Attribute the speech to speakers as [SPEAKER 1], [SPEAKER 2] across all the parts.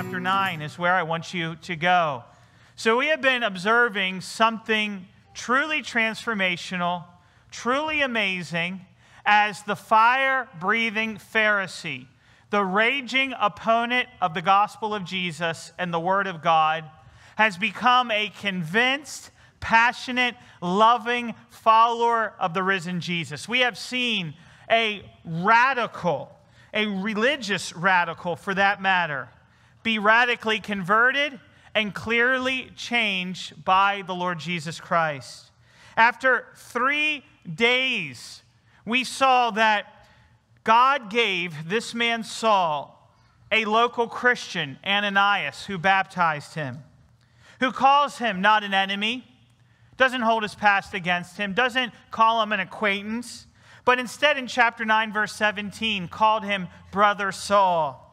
[SPEAKER 1] chapter 9 is where I want you to go. So, we have been observing something truly transformational, truly amazing, as the fire breathing Pharisee, the raging opponent of the gospel of Jesus and the word of God, has become a convinced, passionate, loving follower of the risen Jesus. We have seen a radical, a religious radical for that matter, be radically converted and clearly changed by the Lord Jesus Christ. After three days, we saw that God gave this man Saul, a local Christian, Ananias, who baptized him, who calls him not an enemy, doesn't hold his past against him, doesn't call him an acquaintance, but instead in chapter 9, verse 17, called him brother Saul.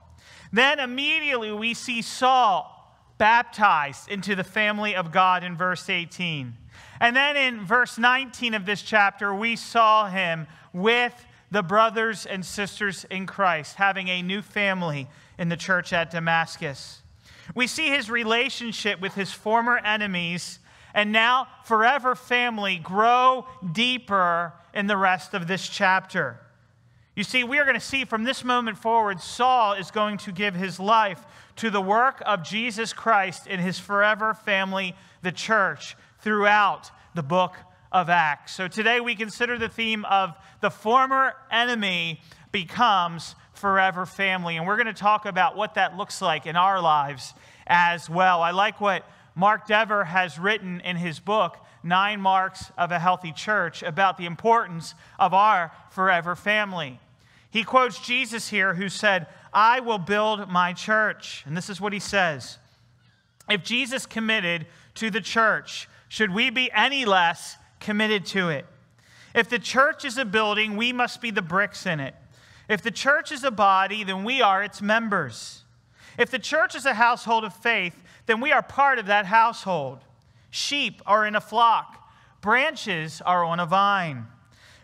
[SPEAKER 1] Then immediately we see Saul baptized into the family of God in verse 18. And then in verse 19 of this chapter, we saw him with the brothers and sisters in Christ, having a new family in the church at Damascus. We see his relationship with his former enemies and now forever family grow deeper in the rest of this chapter. You see, we are going to see from this moment forward, Saul is going to give his life to the work of Jesus Christ in his forever family, the church, throughout the book of Acts. So today we consider the theme of the former enemy becomes forever family. And we're going to talk about what that looks like in our lives as well. I like what Mark Dever has written in his book, Nine Marks of a Healthy Church, about the importance of our forever family. He quotes Jesus here, who said, I will build my church. And this is what he says If Jesus committed to the church, should we be any less committed to it? If the church is a building, we must be the bricks in it. If the church is a body, then we are its members. If the church is a household of faith, then we are part of that household. Sheep are in a flock, branches are on a vine.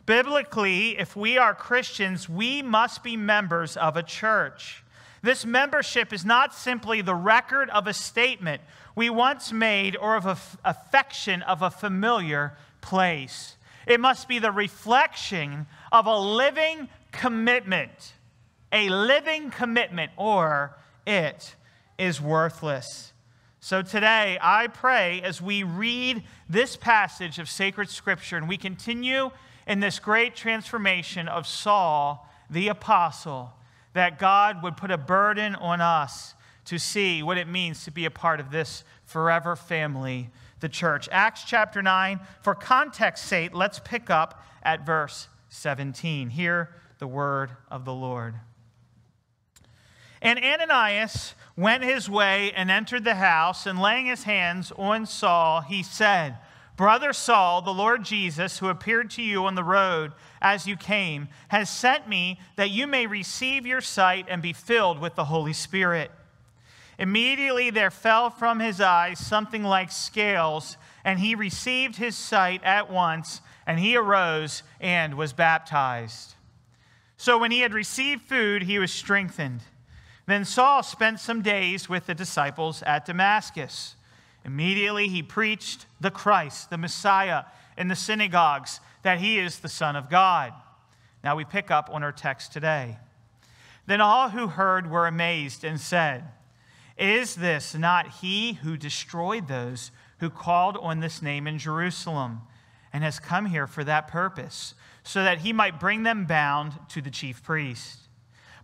[SPEAKER 1] Biblically, if we are Christians, we must be members of a church. This membership is not simply the record of a statement we once made or of affection of a familiar place. It must be the reflection of a living commitment, a living commitment, or it is worthless. So today, I pray as we read this passage of sacred scripture and we continue in this great transformation of Saul, the apostle, that God would put a burden on us to see what it means to be a part of this forever family, the church. Acts chapter 9, for context' sake, let's pick up at verse 17. Hear the word of the Lord. And Ananias went his way and entered the house, and laying his hands on Saul, he said, Brother Saul, the Lord Jesus, who appeared to you on the road as you came, has sent me that you may receive your sight and be filled with the Holy Spirit. Immediately there fell from his eyes something like scales, and he received his sight at once, and he arose and was baptized. So when he had received food, he was strengthened. Then Saul spent some days with the disciples at Damascus. Immediately he preached the Christ, the Messiah, in the synagogues that he is the Son of God. Now we pick up on our text today. Then all who heard were amazed and said, Is this not he who destroyed those who called on this name in Jerusalem and has come here for that purpose, so that he might bring them bound to the chief priest?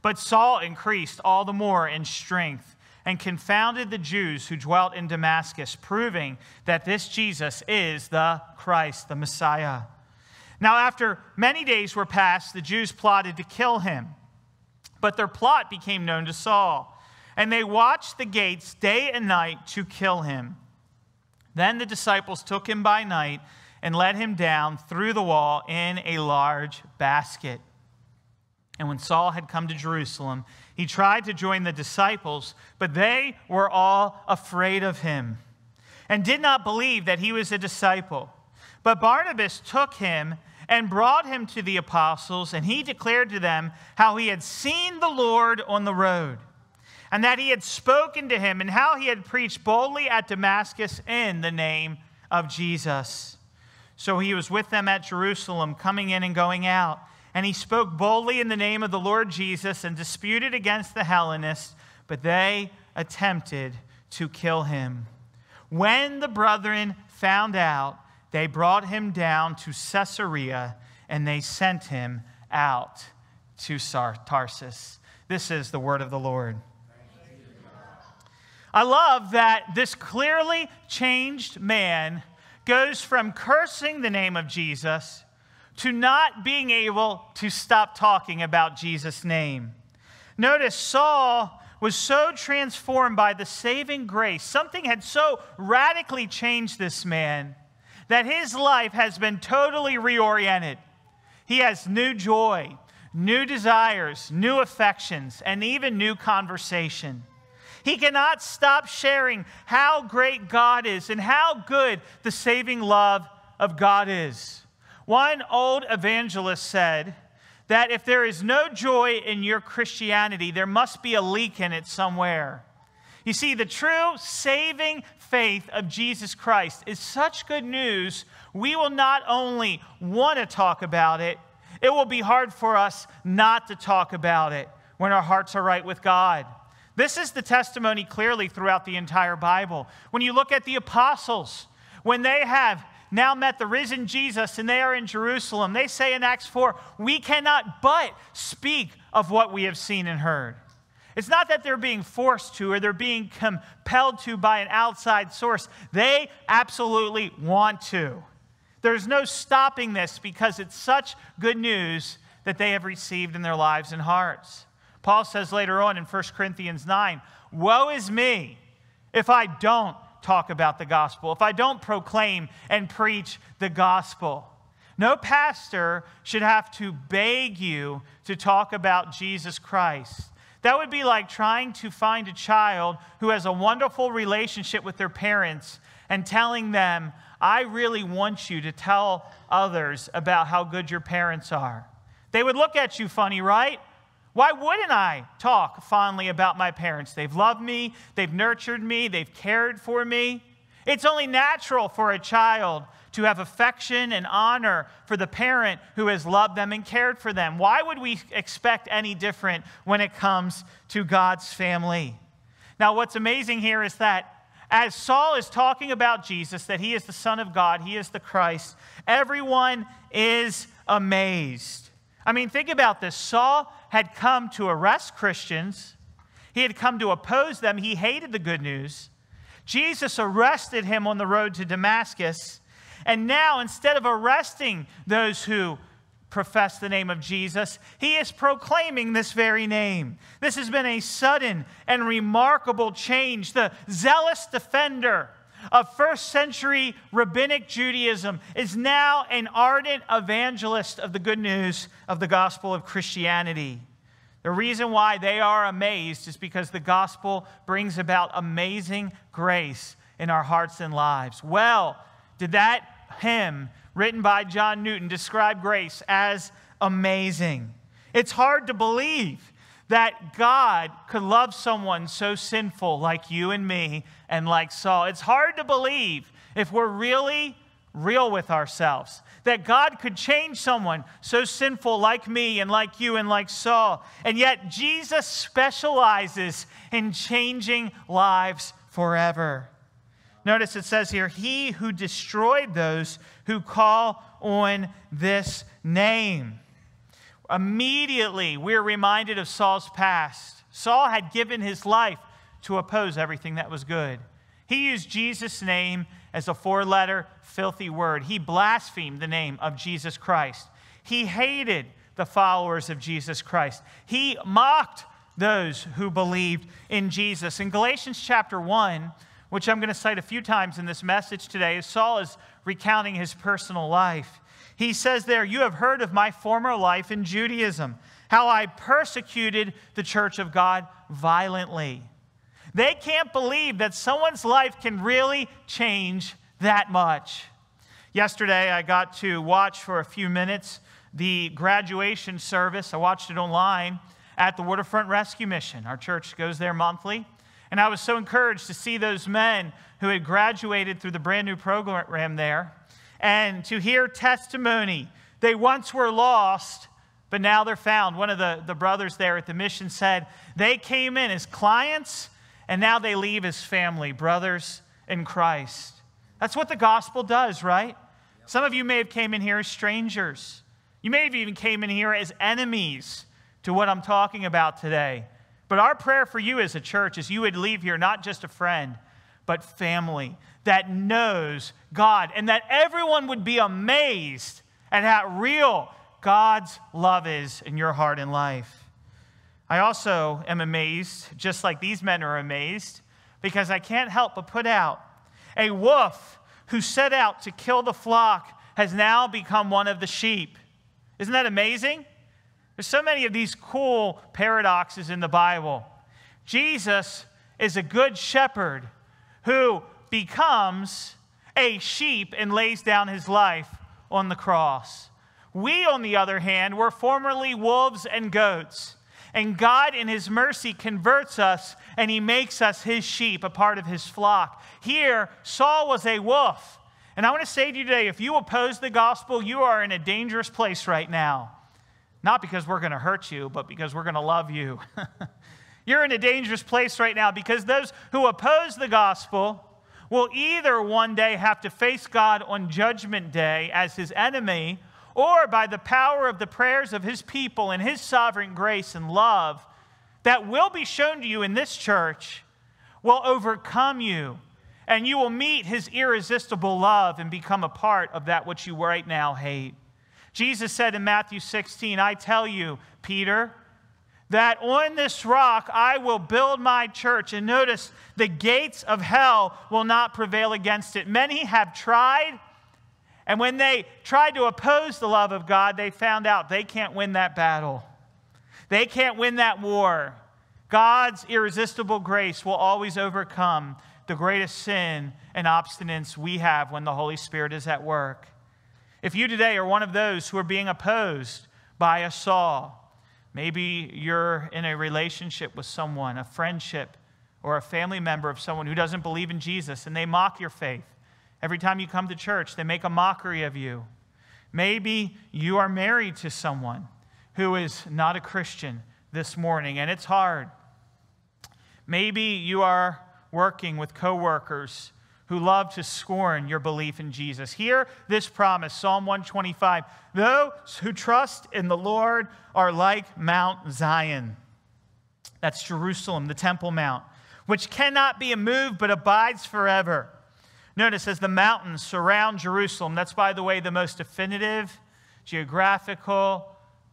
[SPEAKER 1] But Saul increased all the more in strength and confounded the Jews who dwelt in Damascus, proving that this Jesus is the Christ, the Messiah. Now, after many days were passed, the Jews plotted to kill him, but their plot became known to Saul, and they watched the gates day and night to kill him. Then the disciples took him by night and led him down through the wall in a large basket. And when Saul had come to Jerusalem, he tried to join the disciples, but they were all afraid of him and did not believe that he was a disciple. But Barnabas took him and brought him to the apostles, and he declared to them how he had seen the Lord on the road, and that he had spoken to him, and how he had preached boldly at Damascus in the name of Jesus. So he was with them at Jerusalem, coming in and going out and he spoke boldly in the name of the Lord Jesus and disputed against the Hellenists, but they attempted to kill him. When the brethren found out, they brought him down to Caesarea and they sent him out to Tarsus. This is the word of the Lord. I love that this clearly changed man goes from cursing the name of Jesus to not being able to stop talking about Jesus' name. Notice Saul was so transformed by the saving grace, something had so radically changed this man that his life has been totally reoriented. He has new joy, new desires, new affections, and even new conversation. He cannot stop sharing how great God is and how good the saving love of God is. One old evangelist said that if there is no joy in your Christianity, there must be a leak in it somewhere. You see, the true saving faith of Jesus Christ is such good news, we will not only want to talk about it, it will be hard for us not to talk about it when our hearts are right with God. This is the testimony clearly throughout the entire Bible. When you look at the apostles, when they have now met the risen Jesus and they are in Jerusalem. They say in Acts 4, we cannot but speak of what we have seen and heard. It's not that they're being forced to or they're being compelled to by an outside source. They absolutely want to. There's no stopping this because it's such good news that they have received in their lives and hearts. Paul says later on in 1 Corinthians 9, Woe is me if I don't talk about the gospel, if I don't proclaim and preach the gospel. No pastor should have to beg you to talk about Jesus Christ. That would be like trying to find a child who has a wonderful relationship with their parents and telling them, I really want you to tell others about how good your parents are. They would look at you funny, right? Why wouldn't I talk fondly about my parents? They've loved me, they've nurtured me, they've cared for me. It's only natural for a child to have affection and honor for the parent who has loved them and cared for them. Why would we expect any different when it comes to God's family? Now, what's amazing here is that as Saul is talking about Jesus, that he is the Son of God, he is the Christ, everyone is amazed. I mean, think about this. Saul had come to arrest Christians, he had come to oppose them. He hated the good news. Jesus arrested him on the road to Damascus. And now, instead of arresting those who profess the name of Jesus, he is proclaiming this very name. This has been a sudden and remarkable change. The zealous defender of first century rabbinic Judaism is now an ardent evangelist of the good news of the gospel of Christianity. The reason why they are amazed is because the gospel brings about amazing grace in our hearts and lives. Well, did that hymn written by John Newton describe grace as amazing? It's hard to believe that God could love someone so sinful like you and me and like Saul. It's hard to believe if we're really real with ourselves that God could change someone so sinful like me and like you and like Saul. And yet, Jesus specializes in changing lives forever. Notice it says here, He who destroyed those who call on this name. Immediately, we're reminded of Saul's past. Saul had given his life to oppose everything that was good. He used Jesus' name as a four letter filthy word. He blasphemed the name of Jesus Christ. He hated the followers of Jesus Christ. He mocked those who believed in Jesus. In Galatians chapter 1, which I'm going to cite a few times in this message today, Saul is recounting his personal life. He says there, You have heard of my former life in Judaism, how I persecuted the church of God violently they can't believe that someone's life can really change that much. Yesterday, I got to watch for a few minutes the graduation service. I watched it online at the Waterfront Rescue Mission. Our church goes there monthly. And I was so encouraged to see those men who had graduated through the brand new program there and to hear testimony. They once were lost, but now they're found. One of the, the brothers there at the mission said they came in as clients and now they leave as family, brothers in Christ. That's what the gospel does, right? Some of you may have came in here as strangers. You may have even came in here as enemies to what I'm talking about today. But our prayer for you as a church is you would leave here not just a friend, but family that knows God and that everyone would be amazed at how real God's love is in your heart and life. I also am amazed, just like these men are amazed, because I can't help but put out a wolf who set out to kill the flock has now become one of the sheep. Isn't that amazing? There's so many of these cool paradoxes in the Bible. Jesus is a good shepherd who becomes a sheep and lays down his life on the cross. We, on the other hand, were formerly wolves and goats. And God, in His mercy, converts us and He makes us His sheep, a part of His flock. Here, Saul was a wolf. And I want to say to you today if you oppose the gospel, you are in a dangerous place right now. Not because we're going to hurt you, but because we're going to love you. You're in a dangerous place right now because those who oppose the gospel will either one day have to face God on judgment day as his enemy, or by the power of the prayers of his people and his sovereign grace and love that will be shown to you in this church will overcome you, and you will meet his irresistible love and become a part of that which you right now hate. Jesus said in Matthew 16, I tell you, Peter, that on this rock I will build my church. And notice, the gates of hell will not prevail against it. Many have tried and when they tried to oppose the love of God, they found out they can't win that battle. They can't win that war. God's irresistible grace will always overcome the greatest sin and obstinance we have when the Holy Spirit is at work. If you today are one of those who are being opposed by a saw, maybe you're in a relationship with someone, a friendship, or a family member of someone who doesn't believe in Jesus, and they mock your faith Every time you come to church, they make a mockery of you. Maybe you are married to someone who is not a Christian this morning, and it's hard. Maybe you are working with coworkers who love to scorn your belief in Jesus. Hear this promise, Psalm 125. Those who trust in the Lord are like Mount Zion. That's Jerusalem, the Temple Mount, which cannot be moved but abides forever. Notice as the mountains surround Jerusalem, that's, by the way, the most definitive geographical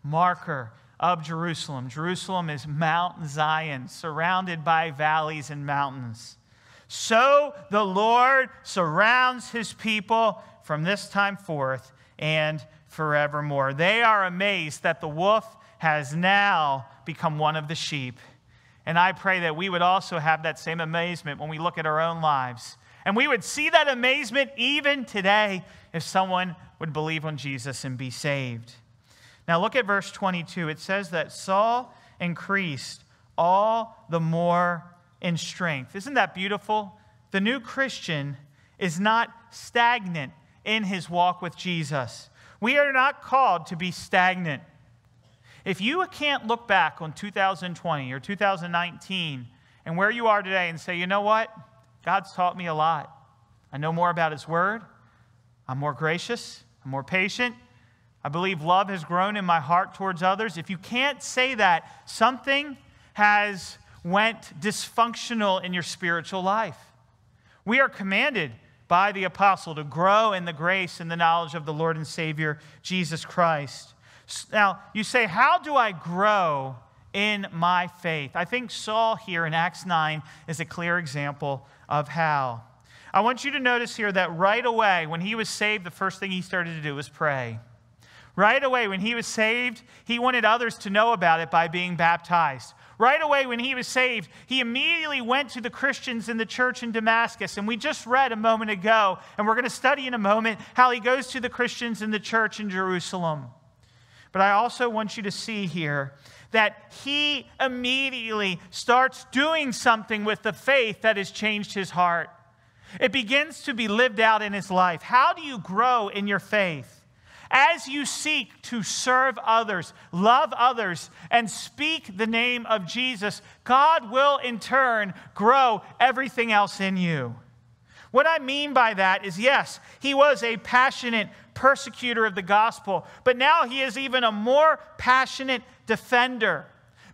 [SPEAKER 1] marker of Jerusalem. Jerusalem is Mount Zion, surrounded by valleys and mountains. So the Lord surrounds his people from this time forth and forevermore. They are amazed that the wolf has now become one of the sheep. And I pray that we would also have that same amazement when we look at our own lives and we would see that amazement even today if someone would believe on Jesus and be saved. Now, look at verse 22. It says that Saul increased all the more in strength. Isn't that beautiful? The new Christian is not stagnant in his walk with Jesus. We are not called to be stagnant. If you can't look back on 2020 or 2019 and where you are today and say, you know what? God's taught me a lot. I know more about His Word. I'm more gracious. I'm more patient. I believe love has grown in my heart towards others. If you can't say that, something has went dysfunctional in your spiritual life. We are commanded by the apostle to grow in the grace and the knowledge of the Lord and Savior Jesus Christ. Now, you say, How do I grow in my faith? I think Saul here in Acts 9 is a clear example of how. I want you to notice here that right away, when he was saved, the first thing he started to do was pray. Right away, when he was saved, he wanted others to know about it by being baptized. Right away, when he was saved, he immediately went to the Christians in the church in Damascus. And we just read a moment ago, and we're going to study in a moment how he goes to the Christians in the church in Jerusalem. But I also want you to see here that he immediately starts doing something with the faith that has changed his heart. It begins to be lived out in his life. How do you grow in your faith? As you seek to serve others, love others, and speak the name of Jesus, God will in turn grow everything else in you. What I mean by that is yes, he was a passionate persecutor of the gospel, but now he is even a more passionate defender.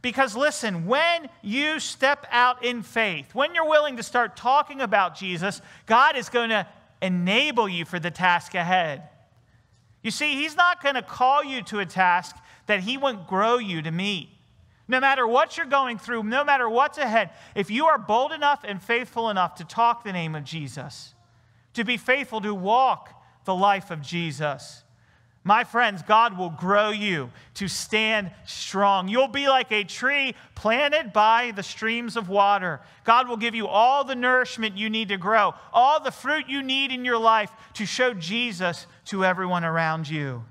[SPEAKER 1] Because listen, when you step out in faith, when you're willing to start talking about Jesus, God is going to enable you for the task ahead. You see, He's not going to call you to a task that He won't grow you to meet. No matter what you're going through, no matter what's ahead, if you are bold enough and faithful enough to talk the name of Jesus, to be faithful to walk the life of Jesus. My friends, God will grow you to stand strong. You'll be like a tree planted by the streams of water. God will give you all the nourishment you need to grow, all the fruit you need in your life to show Jesus to everyone around you.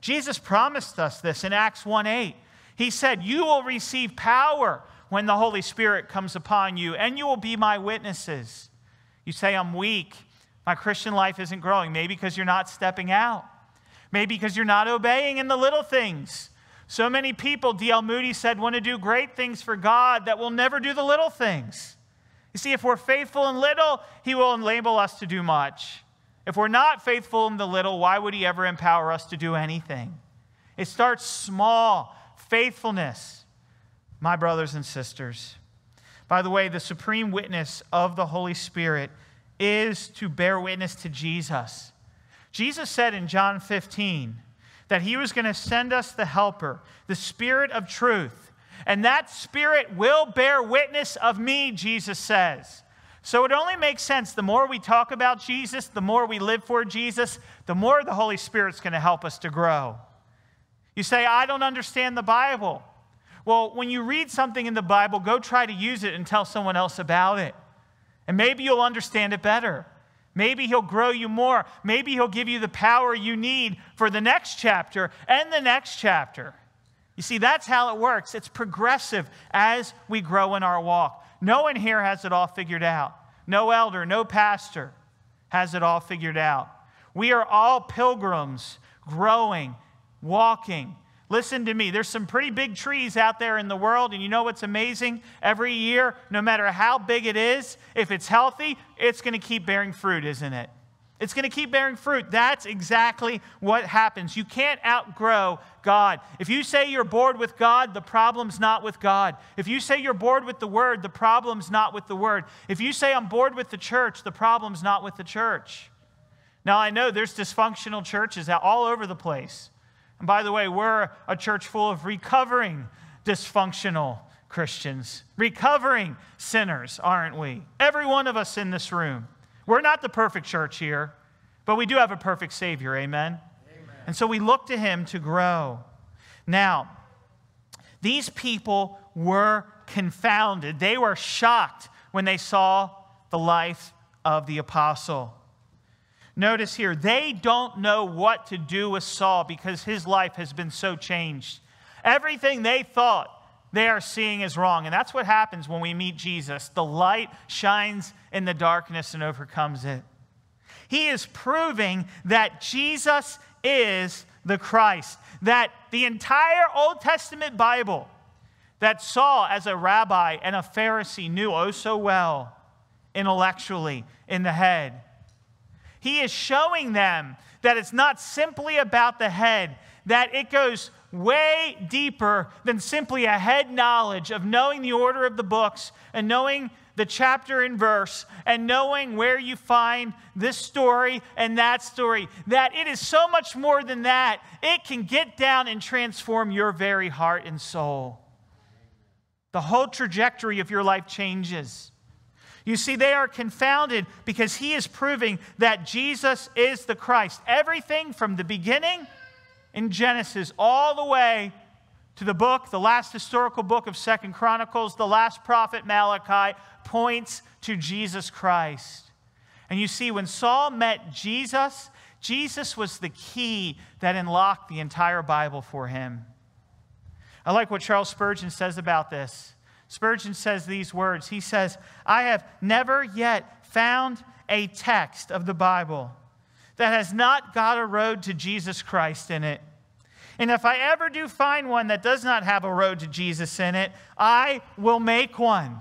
[SPEAKER 1] Jesus promised us this in Acts 1 8. He said, You will receive power when the Holy Spirit comes upon you, and you will be my witnesses. You say, I'm weak. My Christian life isn't growing. Maybe because you're not stepping out. Maybe because you're not obeying in the little things. So many people, D.L. Moody said, want to do great things for God that will never do the little things. You see, if we're faithful in little, He will enable us to do much. If we're not faithful in the little, why would He ever empower us to do anything? It starts small, faithfulness. My brothers and sisters, by the way, the supreme witness of the Holy Spirit is to bear witness to Jesus. Jesus said in John 15 that he was going to send us the helper, the spirit of truth. And that spirit will bear witness of me, Jesus says. So it only makes sense the more we talk about Jesus, the more we live for Jesus, the more the Holy Spirit's going to help us to grow. You say, I don't understand the Bible. Well, when you read something in the Bible, go try to use it and tell someone else about it. And maybe you'll understand it better. Maybe he'll grow you more. Maybe he'll give you the power you need for the next chapter and the next chapter. You see, that's how it works. It's progressive as we grow in our walk. No one here has it all figured out. No elder, no pastor has it all figured out. We are all pilgrims growing, walking, Listen to me. There's some pretty big trees out there in the world, and you know what's amazing? Every year, no matter how big it is, if it's healthy, it's going to keep bearing fruit, isn't it? It's going to keep bearing fruit. That's exactly what happens. You can't outgrow God. If you say you're bored with God, the problem's not with God. If you say you're bored with the Word, the problem's not with the Word. If you say I'm bored with the church, the problem's not with the church. Now, I know there's dysfunctional churches all over the place. And by the way, we're a church full of recovering dysfunctional Christians, recovering sinners, aren't we? Every one of us in this room. We're not the perfect church here, but we do have a perfect Savior, amen? amen. And so we look to Him to grow. Now, these people were confounded, they were shocked when they saw the life of the apostle. Notice here, they don't know what to do with Saul because his life has been so changed. Everything they thought they are seeing is wrong. And that's what happens when we meet Jesus. The light shines in the darkness and overcomes it. He is proving that Jesus is the Christ, that the entire Old Testament Bible that Saul, as a rabbi and a Pharisee, knew oh so well intellectually in the head he is showing them that it's not simply about the head, that it goes way deeper than simply a head knowledge of knowing the order of the books and knowing the chapter and verse and knowing where you find this story and that story, that it is so much more than that. It can get down and transform your very heart and soul. The whole trajectory of your life changes. You see, they are confounded because he is proving that Jesus is the Christ. Everything from the beginning in Genesis all the way to the book, the last historical book of Second Chronicles, the last prophet Malachi points to Jesus Christ. And you see, when Saul met Jesus, Jesus was the key that unlocked the entire Bible for him. I like what Charles Spurgeon says about this. Spurgeon says these words He says, I have never yet found a text of the Bible that has not got a road to Jesus Christ in it. And if I ever do find one that does not have a road to Jesus in it, I will make one.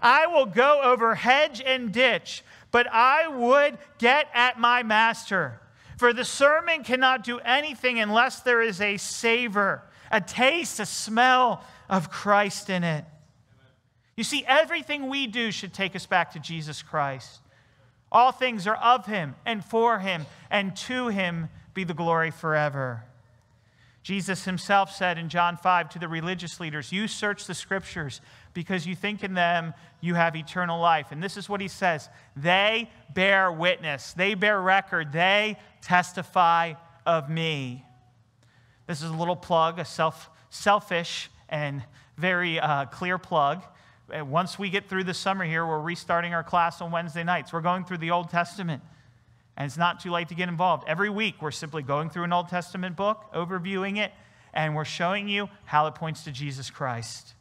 [SPEAKER 1] I will go over hedge and ditch, but I would get at my master. For the sermon cannot do anything unless there is a savor, a taste, a smell of Christ in it. You see, everything we do should take us back to Jesus Christ. All things are of him and for him, and to him be the glory forever. Jesus himself said in John 5 to the religious leaders, You search the scriptures because you think in them you have eternal life. And this is what he says They bear witness, they bear record, they testify of me. This is a little plug, a self, selfish and very uh, clear plug. Eh, once we get through the summer here, we're restarting our class on Wednesday nights. We're going through the Old Testament, and it's not too late to get involved. Every week, we're simply going through an Old Testament book, overviewing it, and we're showing you how it points to Jesus Christ.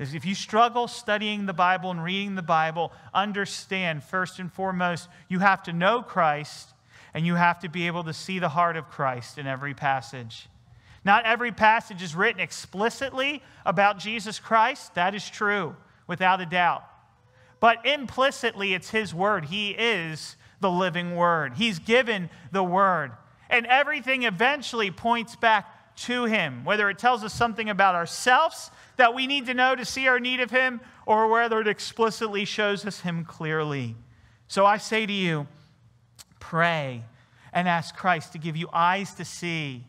[SPEAKER 1] If you struggle studying the Bible and reading the Bible, understand first and foremost, you have to know Christ and you have to be able to see the heart of Christ in every passage. Not every passage is written explicitly about Jesus Christ, that is true without a doubt. But implicitly, it's His Word. He is the living Word. He's given the Word. And everything eventually points back to Him, whether it tells us something about ourselves that we need to know to see our need of Him, or whether it explicitly shows us Him clearly. So I say to you, pray and ask Christ to give you eyes to see.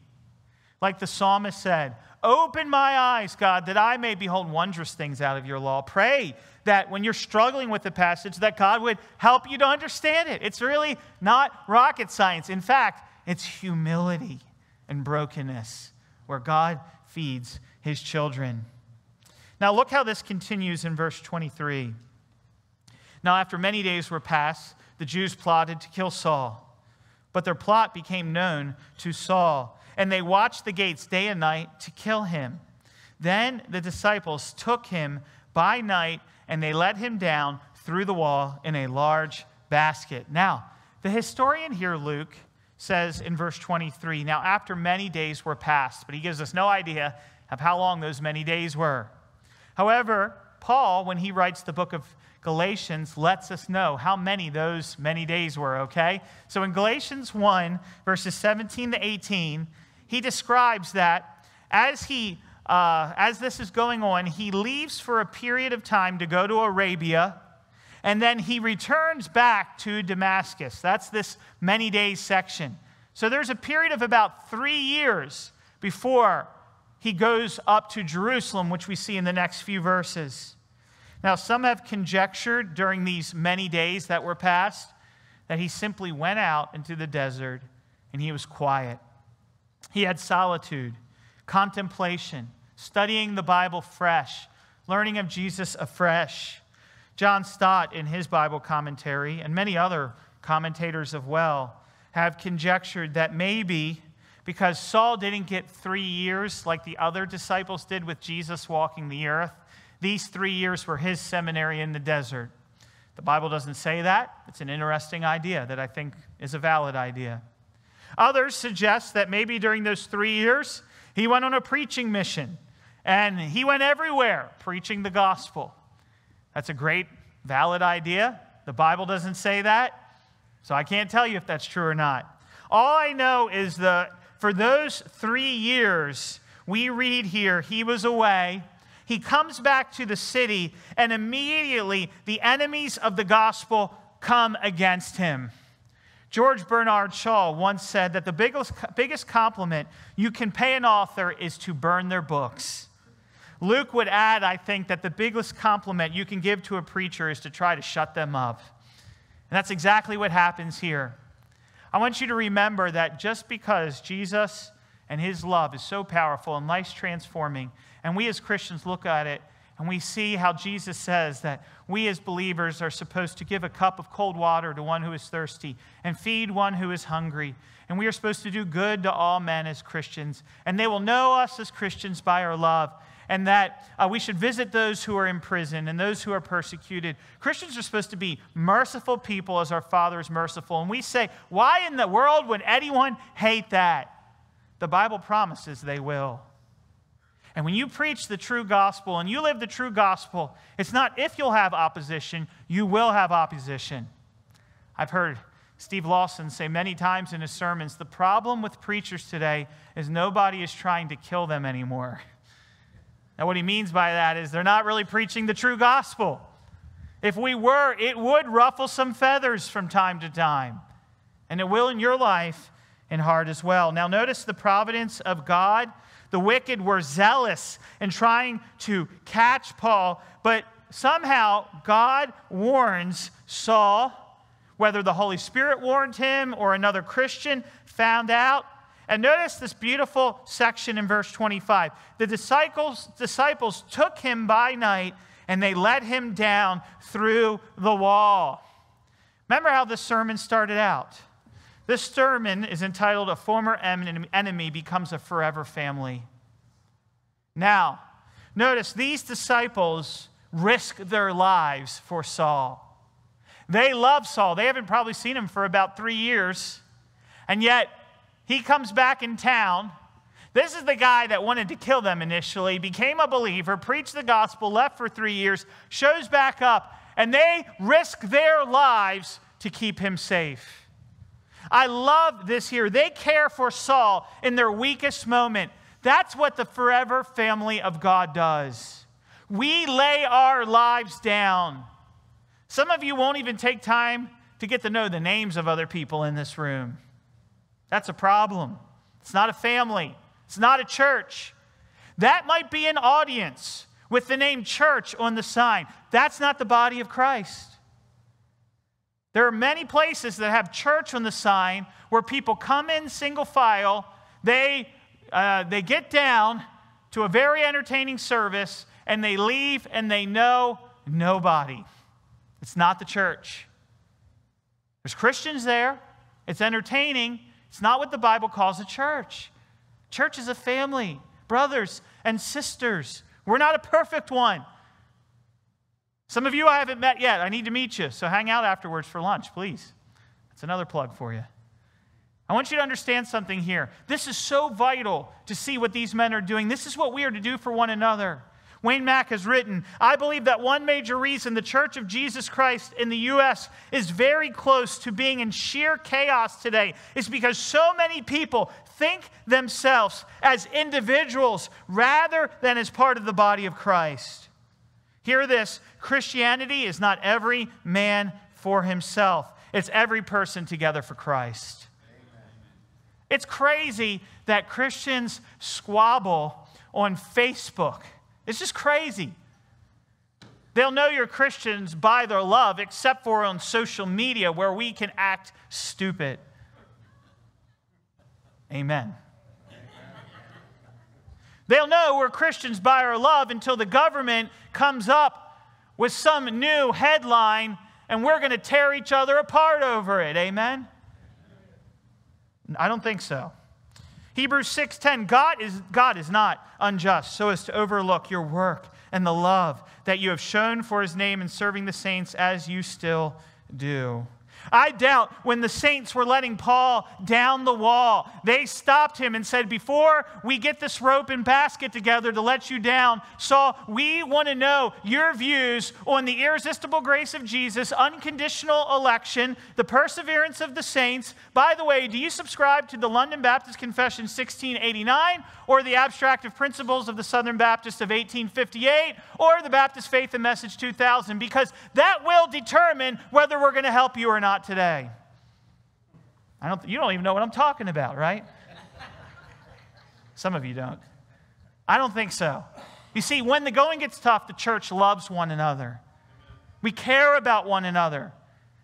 [SPEAKER 1] Like the psalmist said, Open my eyes, God, that I may behold wondrous things out of your law. Pray that when you're struggling with the passage, that God would help you to understand it. It's really not rocket science. In fact, it's humility and brokenness where God feeds his children. Now, look how this continues in verse 23. Now, after many days were passed, the Jews plotted to kill Saul, but their plot became known to Saul and they watched the gates day and night to kill him. Then the disciples took him by night and they let him down through the wall in a large basket. Now, the historian here, Luke, says in verse 23 Now, after many days were passed, but he gives us no idea of how long those many days were. However, Paul, when he writes the book of Galatians, lets us know how many those many days were, okay? So in Galatians 1, verses 17 to 18, he describes that as he uh, as this is going on, he leaves for a period of time to go to Arabia, and then he returns back to Damascus. That's this many days section. So there's a period of about three years before he goes up to Jerusalem, which we see in the next few verses. Now, some have conjectured during these many days that were passed that he simply went out into the desert and he was quiet. He had solitude, contemplation, studying the Bible fresh, learning of Jesus afresh. John Stott, in his Bible commentary, and many other commentators as well, have conjectured that maybe because Saul didn't get three years like the other disciples did with Jesus walking the earth, these three years were his seminary in the desert. The Bible doesn't say that. It's an interesting idea that I think is a valid idea. Others suggest that maybe during those three years, he went on a preaching mission and he went everywhere preaching the gospel. That's a great, valid idea. The Bible doesn't say that, so I can't tell you if that's true or not. All I know is that for those three years, we read here, he was away. He comes back to the city, and immediately the enemies of the gospel come against him. George Bernard Shaw once said that the biggest, biggest compliment you can pay an author is to burn their books. Luke would add, I think, that the biggest compliment you can give to a preacher is to try to shut them up. And that's exactly what happens here. I want you to remember that just because Jesus and his love is so powerful and life's transforming, and we as Christians look at it and we see how Jesus says that we as believers are supposed to give a cup of cold water to one who is thirsty and feed one who is hungry. And we are supposed to do good to all men as Christians. And they will know us as Christians by our love. And that uh, we should visit those who are in prison and those who are persecuted. Christians are supposed to be merciful people as our Father is merciful. And we say, why in the world would anyone hate that? The Bible promises they will. And when you preach the true gospel and you live the true gospel, it's not if you'll have opposition, you will have opposition. I've heard Steve Lawson say many times in his sermons the problem with preachers today is nobody is trying to kill them anymore. Now, what he means by that is they're not really preaching the true gospel. If we were, it would ruffle some feathers from time to time, and it will in your life and heart as well. Now, notice the providence of God the wicked were zealous in trying to catch Paul, but somehow God warns Saul, whether the Holy Spirit warned him or another Christian found out. And notice this beautiful section in verse 25. The disciples, disciples took him by night and they let him down through the wall. Remember how this sermon started out? This sermon is entitled A Former Enemy Becomes a Forever Family. Now, notice these disciples risk their lives for Saul. They love Saul. They haven't probably seen him for about three years. And yet, he comes back in town. This is the guy that wanted to kill them initially, became a believer, preached the gospel, left for three years, shows back up, and they risk their lives to keep him safe. I love this here. They care for Saul in their weakest moment. That's what the forever family of God does. We lay our lives down. Some of you won't even take time to get to know the names of other people in this room. That's a problem. It's not a family, it's not a church. That might be an audience with the name church on the sign. That's not the body of Christ. There are many places that have church on the sign where people come in single file, they, uh, they get down to a very entertaining service, and they leave and they know nobody. It's not the church. There's Christians there, it's entertaining. It's not what the Bible calls a church. Church is a family, brothers and sisters. We're not a perfect one. Some of you I haven't met yet. I need to meet you. So hang out afterwards for lunch, please. That's another plug for you. I want you to understand something here. This is so vital to see what these men are doing. This is what we are to do for one another. Wayne Mack has written I believe that one major reason the Church of Jesus Christ in the U.S. is very close to being in sheer chaos today is because so many people think themselves as individuals rather than as part of the body of Christ. Hear this Christianity is not every man for himself, it's every person together for Christ. Amen. It's crazy that Christians squabble on Facebook. It's just crazy. They'll know you're Christians by their love, except for on social media where we can act stupid. Amen. They'll know we're Christians by our love until the government comes up with some new headline and we're going to tear each other apart over it. Amen? I don't think so. Hebrews 6:10 God is God is not unjust so as to overlook your work and the love that you have shown for his name in serving the saints as you still do. I doubt when the saints were letting Paul down the wall, they stopped him and said, Before we get this rope and basket together to let you down, Saul, we want to know your views on the irresistible grace of Jesus, unconditional election, the perseverance of the saints. By the way, do you subscribe to the London Baptist Confession 1689 or the Abstractive Principles of the Southern Baptist of 1858 or the Baptist Faith and Message 2000? Because that will determine whether we're going to help you or not today? I don't, you don't even know what I'm talking about, right? Some of you don't. I don't think so. You see, when the going gets tough, the church loves one another. We care about one another.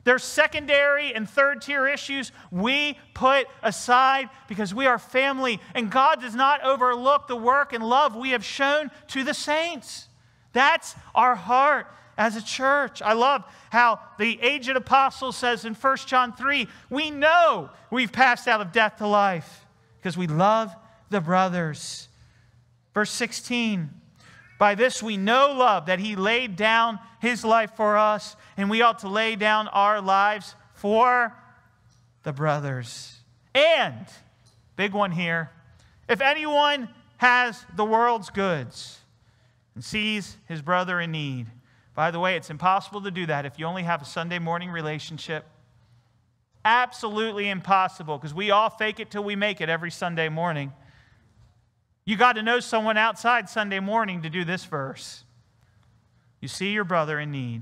[SPEAKER 1] There's secondary and third tier issues we put aside because we are family, and God does not overlook the work and love we have shown to the saints. That's our heart as a church. I love how the aged apostle says in 1 John 3 we know we've passed out of death to life because we love the brothers. Verse 16 By this we know love, that he laid down his life for us, and we ought to lay down our lives for the brothers. And, big one here, if anyone has the world's goods and sees his brother in need, by the way, it's impossible to do that if you only have a Sunday morning relationship. Absolutely impossible because we all fake it till we make it every Sunday morning. You got to know someone outside Sunday morning to do this verse. You see your brother in need,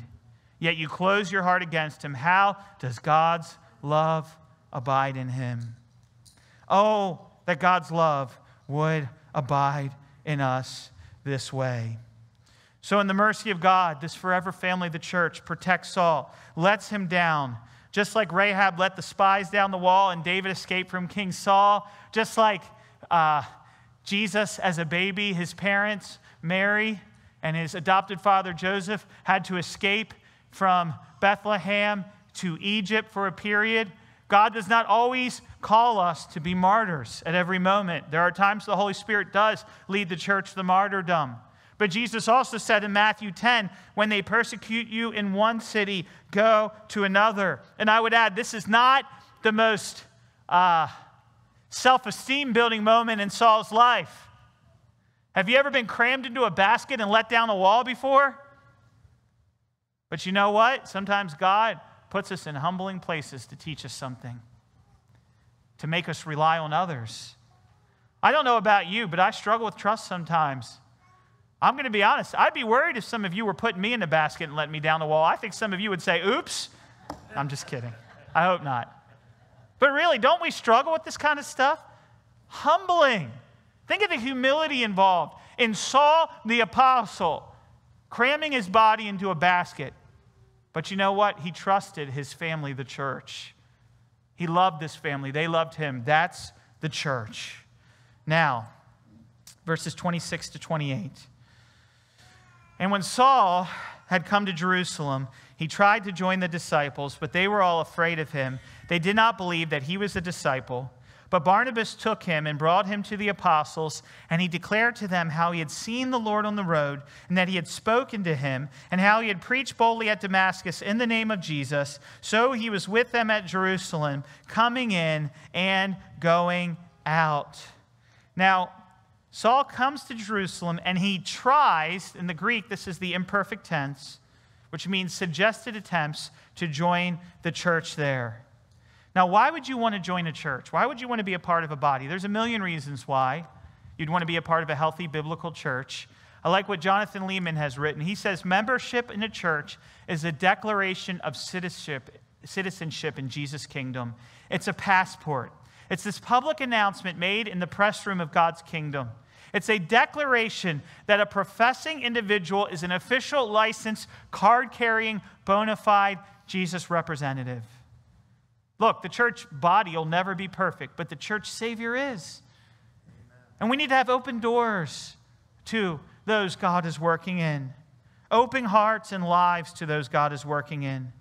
[SPEAKER 1] yet you close your heart against him. How does God's love abide in him? Oh, that God's love would abide in us this way. So, in the mercy of God, this forever family, the church, protects Saul, lets him down. Just like Rahab let the spies down the wall and David escaped from King Saul, just like uh, Jesus as a baby, his parents, Mary, and his adopted father Joseph had to escape from Bethlehem to Egypt for a period. God does not always call us to be martyrs at every moment. There are times the Holy Spirit does lead the church to martyrdom. But Jesus also said in Matthew 10, when they persecute you in one city, go to another. And I would add, this is not the most uh, self esteem building moment in Saul's life. Have you ever been crammed into a basket and let down a wall before? But you know what? Sometimes God puts us in humbling places to teach us something, to make us rely on others. I don't know about you, but I struggle with trust sometimes. I'm going to be honest. I'd be worried if some of you were putting me in the basket and letting me down the wall. I think some of you would say, oops. I'm just kidding. I hope not. But really, don't we struggle with this kind of stuff? Humbling. Think of the humility involved in Saul the apostle cramming his body into a basket. But you know what? He trusted his family, the church. He loved this family, they loved him. That's the church. Now, verses 26 to 28. And when Saul had come to Jerusalem, he tried to join the disciples, but they were all afraid of him. They did not believe that he was a disciple. But Barnabas took him and brought him to the apostles, and he declared to them how he had seen the Lord on the road, and that he had spoken to him, and how he had preached boldly at Damascus in the name of Jesus. So he was with them at Jerusalem, coming in and going out. Now, Saul comes to Jerusalem and he tries, in the Greek, this is the imperfect tense, which means suggested attempts to join the church there. Now, why would you want to join a church? Why would you want to be a part of a body? There's a million reasons why you'd want to be a part of a healthy biblical church. I like what Jonathan Lehman has written. He says, Membership in a church is a declaration of citizenship, citizenship in Jesus' kingdom, it's a passport. It's this public announcement made in the press room of God's kingdom. It's a declaration that a professing individual is an official, licensed, card carrying, bona fide Jesus representative. Look, the church body will never be perfect, but the church Savior is. And we need to have open doors to those God is working in, open hearts and lives to those God is working in.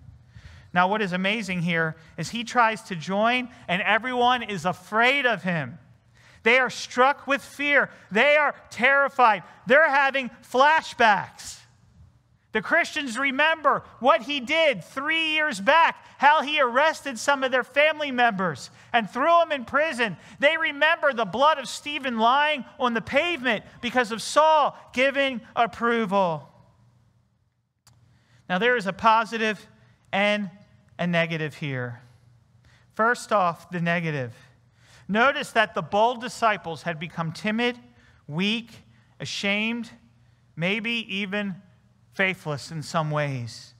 [SPEAKER 1] Now, what is amazing here is he tries to join, and everyone is afraid of him. They are struck with fear. They are terrified. They're having flashbacks. The Christians remember what he did three years back, how he arrested some of their family members and threw them in prison. They remember the blood of Stephen lying on the pavement because of Saul giving approval. Now, there is a positive and a negative here. First off, the negative. Notice that the bold disciples had become timid, weak, ashamed, maybe even faithless in some ways.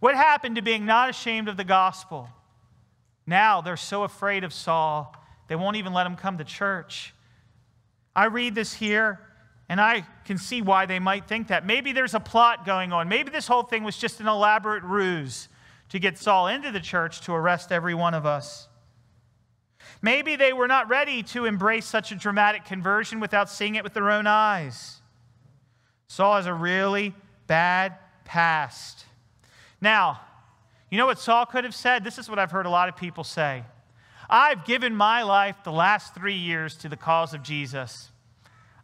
[SPEAKER 1] What happened to being not ashamed of the gospel? Now they're so afraid of Saul, they won't even let him come to church. I read this here, and I can see why they might think that. Maybe there's a plot going on. Maybe this whole thing was just an elaborate ruse to get Saul into the church to arrest every one of us. Maybe they were not ready to embrace such a dramatic conversion without seeing it with their own eyes. Saul has a really bad past. Now, you know what Saul could have said? This is what I've heard a lot of people say I've given my life the last three years to the cause of Jesus.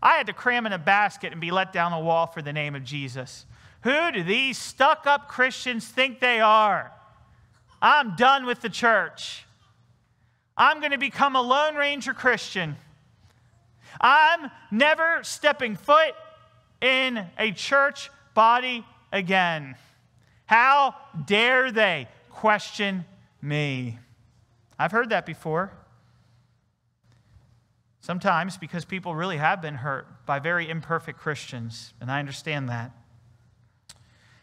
[SPEAKER 1] I had to cram in a basket and be let down a wall for the name of Jesus. Who do these stuck up Christians think they are? I'm done with the church. I'm going to become a Lone Ranger Christian. I'm never stepping foot in a church body again. How dare they question me? I've heard that before. Sometimes because people really have been hurt by very imperfect Christians, and I understand that.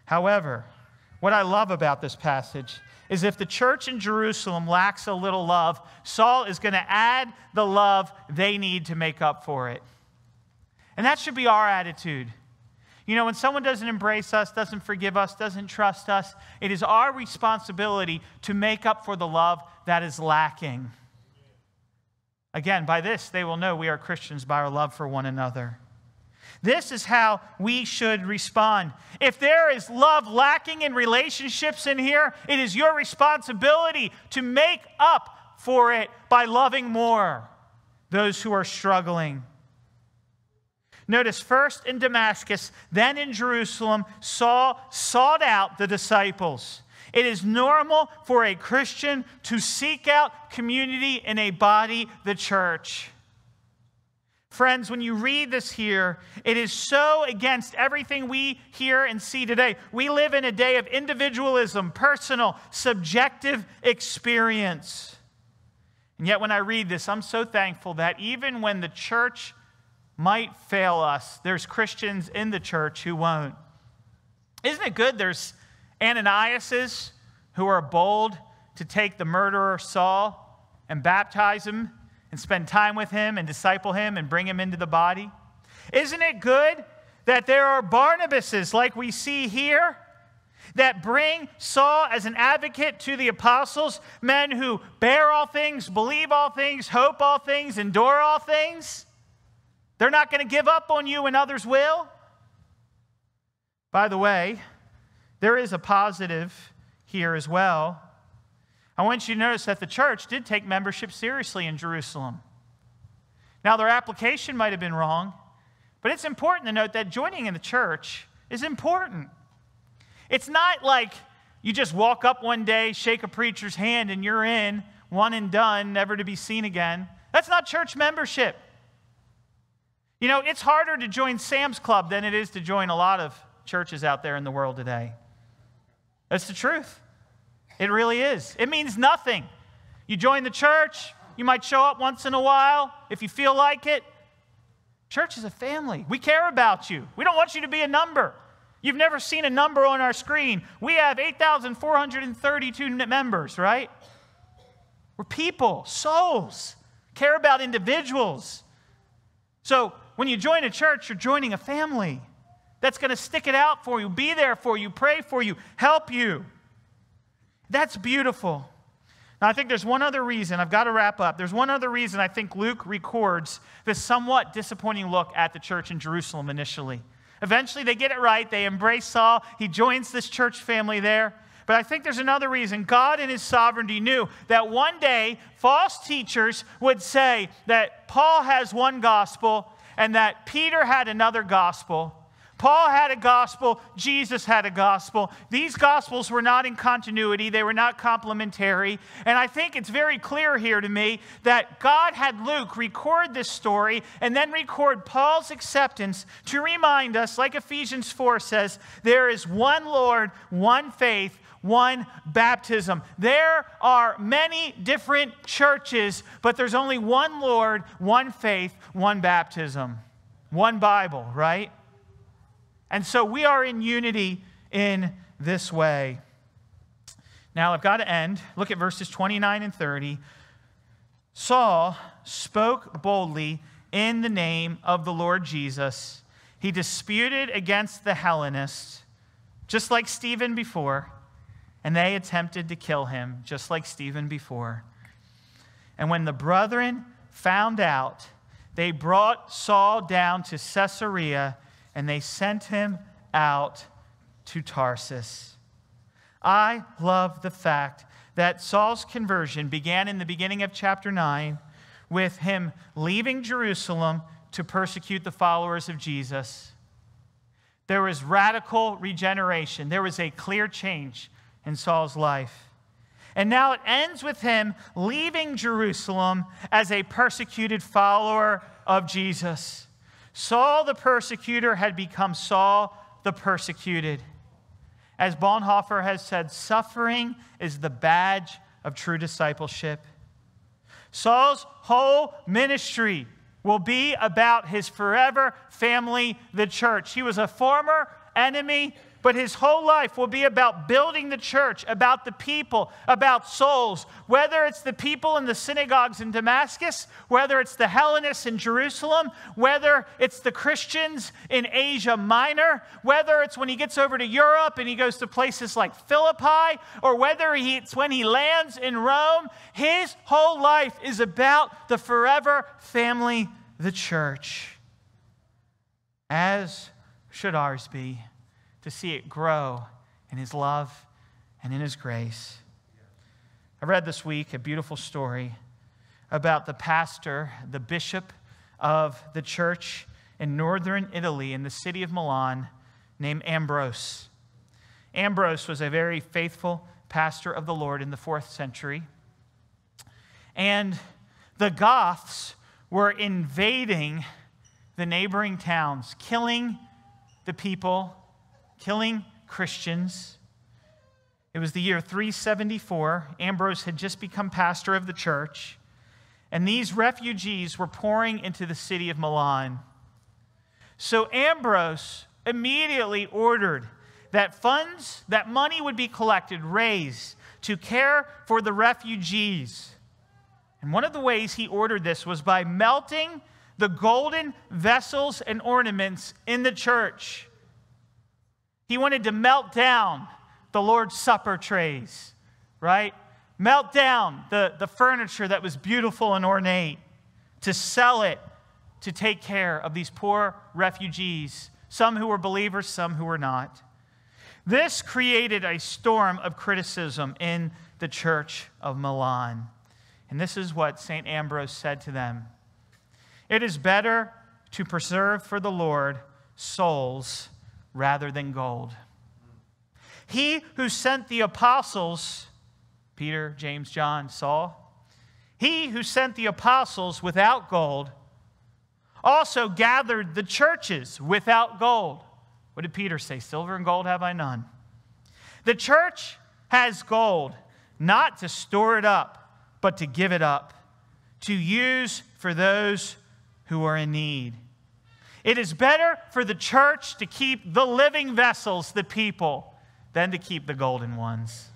[SPEAKER 1] However, what I love about this passage is if the church in Jerusalem lacks a little love, Saul is going to add the love they need to make up for it. And that should be our attitude. You know, when someone doesn't embrace us, doesn't forgive us, doesn't trust us, it is our responsibility to make up for the love that is lacking. Again, by this, they will know we are Christians by our love for one another. This is how we should respond. If there is love lacking in relationships in here, it is your responsibility to make up for it by loving more those who are struggling. Notice first in Damascus, then in Jerusalem, Saul sought out the disciples. It is normal for a Christian to seek out community in a body, the church. Friends, when you read this here, it is so against everything we hear and see today. We live in a day of individualism, personal, subjective experience. And yet, when I read this, I'm so thankful that even when the church might fail us, there's Christians in the church who won't. Isn't it good? There's Ananiases who are bold to take the murderer Saul and baptize him and spend time with him and disciple him and bring him into the body? Isn't it good that there are Barnabases like we see here that bring Saul as an advocate to the apostles, men who bear all things, believe all things, hope all things, endure all things? They're not going to give up on you when others will. By the way, there is a positive here as well I want you to notice that the church did take membership seriously in Jerusalem. Now, their application might have been wrong, but it's important to note that joining in the church is important. It's not like you just walk up one day, shake a preacher's hand, and you're in, one and done, never to be seen again. That's not church membership. You know, it's harder to join Sam's Club than it is to join a lot of churches out there in the world today. That's the truth. It really is. It means nothing. You join the church, you might show up once in a while if you feel like it. Church is a family. We care about you. We don't want you to be a number. You've never seen a number on our screen. We have 8,432 members, right? We're people, souls, care about individuals. So when you join a church, you're joining a family that's going to stick it out for you, be there for you, pray for you, help you. That's beautiful. Now, I think there's one other reason, I've got to wrap up. There's one other reason I think Luke records this somewhat disappointing look at the church in Jerusalem initially. Eventually, they get it right. They embrace Saul. He joins this church family there. But I think there's another reason. God, in his sovereignty, knew that one day false teachers would say that Paul has one gospel and that Peter had another gospel Paul had a gospel, Jesus had a gospel. These gospels were not in continuity, they were not complementary. And I think it's very clear here to me that God had Luke record this story and then record Paul's acceptance to remind us, like Ephesians 4 says, there is one Lord, one faith one baptism. There are many different churches, but there's only one Lord, one faith, one baptism, one Bible, right? And so we are in unity in this way. Now I've got to end. Look at verses 29 and 30. Saul spoke boldly in the name of the Lord Jesus. He disputed against the Hellenists, just like Stephen before, and they attempted to kill him, just like Stephen before. And when the brethren found out, they brought Saul down to Caesarea and they sent him out to Tarsus. I love the fact that Saul's conversion began in the beginning of chapter 9 with him leaving Jerusalem to persecute the followers of Jesus. There was radical regeneration, there was a clear change in Saul's life. And now it ends with him leaving Jerusalem as a persecuted follower of Jesus. Saul the persecutor had become Saul the persecuted. As Bonhoeffer has said, suffering is the badge of true discipleship. Saul's whole ministry will be about his forever family, the church. He was a former enemy but his whole life will be about building the church, about the people, about souls, whether it's the people in the synagogues in Damascus, whether it's the Hellenists in Jerusalem, whether it's the Christians in Asia Minor, whether it's when he gets over to Europe and he goes to places like Philippi, or whether it's when he lands in Rome. His whole life is about the forever family, the church, as should ours be to see it grow in His love and in His grace. I read this week a beautiful story about the pastor, the bishop of the church in northern Italy in the city of Milan named Ambrose. Ambrose was a very faithful pastor of the Lord in the fourth century. And the Goths were invading the neighboring towns, killing the people killing Christians. It was the year 374. Ambrose had just become pastor of the church. And these refugees were pouring into the city of Milan. So Ambrose immediately ordered that funds, that money would be collected, raised to care for the refugees. And one of the ways he ordered this was by melting the golden vessels and ornaments in the church. He wanted to melt down the Lord's Supper trays, right? Melt down the, the furniture that was beautiful and ornate to sell it to take care of these poor refugees, some who were believers, some who were not. This created a storm of criticism in the church of Milan. And this is what St. Ambrose said to them It is better to preserve for the Lord souls rather than gold. He who sent the apostles, Peter, James, John, Saul, he who sent the apostles without gold also gathered the churches without gold. What did Peter say? Silver and gold have I none. The church has gold, not to store it up, but to give it up, to use for those who are in need. It is better for the church to keep the living vessels, the people, than to keep the golden ones.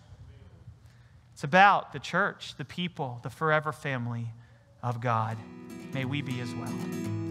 [SPEAKER 1] It's about the church, the people, the forever family of God. May we be as well.